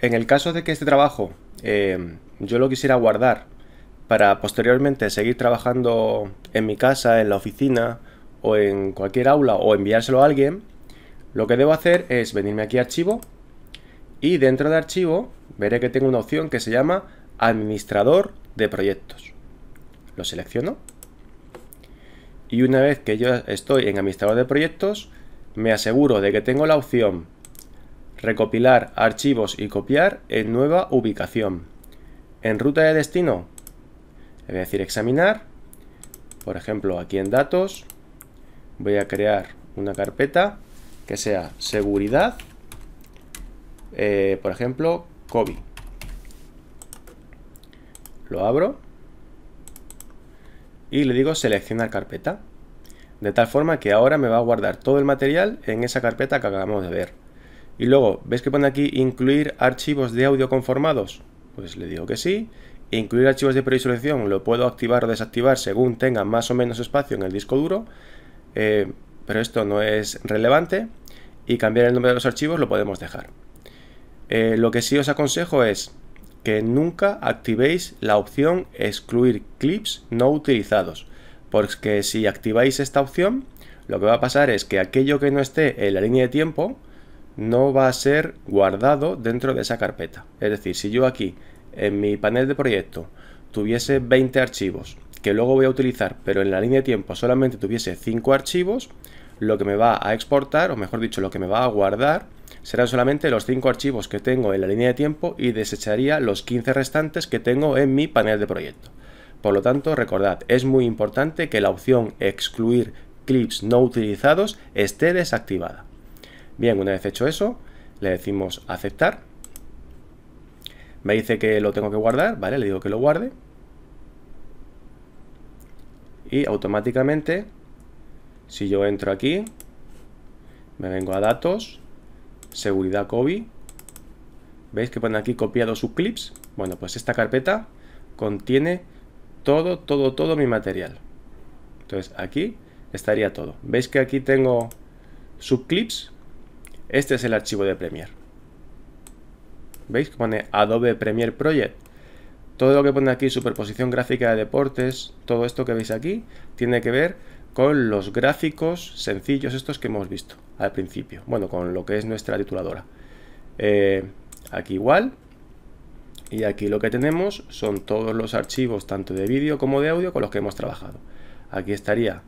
En el caso de que este trabajo eh, yo lo quisiera guardar para posteriormente seguir trabajando en mi casa, en la oficina o en cualquier aula o enviárselo a alguien, lo que debo hacer es venirme aquí a archivo y dentro de archivo veré que tengo una opción que se llama administrador de proyectos. Lo selecciono y una vez que yo estoy en administrador de proyectos me aseguro de que tengo la opción recopilar archivos y copiar en nueva ubicación. En ruta de destino, le voy a decir examinar, por ejemplo aquí en datos, voy a crear una carpeta que sea seguridad, eh, por ejemplo, COVID. Lo abro y le digo seleccionar carpeta. De tal forma que ahora me va a guardar todo el material en esa carpeta que acabamos de ver. Y luego, ¿ves que pone aquí incluir archivos de audio conformados? Pues le digo que sí. Incluir archivos de previsualización lo puedo activar o desactivar según tenga más o menos espacio en el disco duro, eh, pero esto no es relevante. Y cambiar el nombre de los archivos lo podemos dejar. Eh, lo que sí os aconsejo es que nunca activéis la opción excluir clips no utilizados, porque si activáis esta opción, lo que va a pasar es que aquello que no esté en la línea de tiempo, no va a ser guardado dentro de esa carpeta. Es decir, si yo aquí en mi panel de proyecto tuviese 20 archivos que luego voy a utilizar, pero en la línea de tiempo solamente tuviese 5 archivos, lo que me va a exportar, o mejor dicho, lo que me va a guardar, serán solamente los 5 archivos que tengo en la línea de tiempo y desecharía los 15 restantes que tengo en mi panel de proyecto. Por lo tanto, recordad, es muy importante que la opción excluir clips no utilizados esté desactivada. Bien, una vez hecho eso, le decimos aceptar. Me dice que lo tengo que guardar, ¿vale? Le digo que lo guarde. Y automáticamente, si yo entro aquí, me vengo a datos, seguridad COVID. ¿Veis que pone aquí copiado subclips, Bueno, pues esta carpeta contiene todo, todo, todo mi material. Entonces aquí estaría todo. ¿Veis que aquí tengo subclips? Este es el archivo de Premiere. ¿Veis? Pone Adobe Premiere Project. Todo lo que pone aquí, superposición gráfica de deportes, todo esto que veis aquí, tiene que ver con los gráficos sencillos estos que hemos visto al principio. Bueno, con lo que es nuestra tituladora. Eh, aquí igual. Y aquí lo que tenemos son todos los archivos, tanto de vídeo como de audio, con los que hemos trabajado. Aquí estaría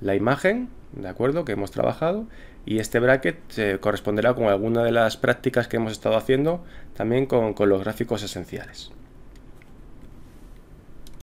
la imagen, ¿de acuerdo? Que hemos trabajado y este bracket se eh, corresponderá con alguna de las prácticas que hemos estado haciendo también con, con los gráficos esenciales.